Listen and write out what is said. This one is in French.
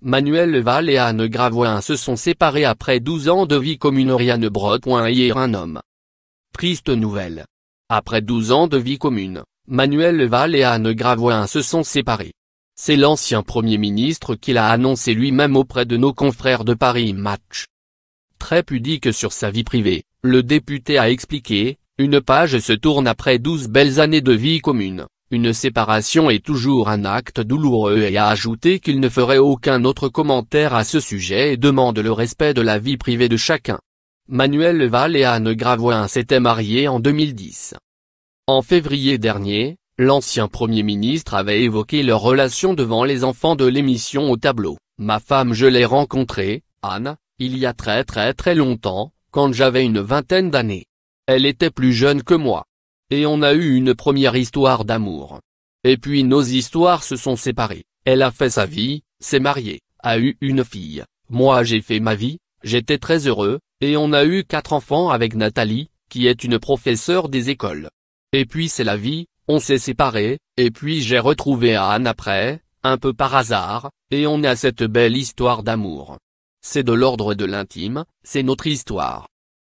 Manuel Leval et Anne Gravoin se sont séparés après 12 ans de vie commune Rianne Brod. un homme. Triste nouvelle. Après 12 ans de vie commune, Manuel Leval et Anne Gravoin se sont séparés. C'est l'ancien Premier ministre qui l'a annoncé lui-même auprès de nos confrères de Paris Match. Très pudique sur sa vie privée, le député a expliqué, une page se tourne après 12 belles années de vie commune, une séparation est toujours un acte douloureux et a ajouté qu'il ne ferait aucun autre commentaire à ce sujet et demande le respect de la vie privée de chacun. Manuel Leval et Anne Gravoin s'étaient mariés en 2010. En février dernier, l'ancien Premier ministre avait évoqué leur relation devant les enfants de l'émission au tableau. Ma femme je l'ai rencontrée, Anne, il y a très très très longtemps, quand j'avais une vingtaine d'années. Elle était plus jeune que moi. Et on a eu une première histoire d'amour. Et puis nos histoires se sont séparées, elle a fait sa vie, s'est mariée, a eu une fille, moi j'ai fait ma vie, j'étais très heureux, et on a eu quatre enfants avec Nathalie, qui est une professeure des écoles. Et puis c'est la vie, on s'est séparés, et puis j'ai retrouvé Anne après, un peu par hasard, et on a cette belle histoire d'amour. C'est de l'ordre de l'intime, c'est notre histoire.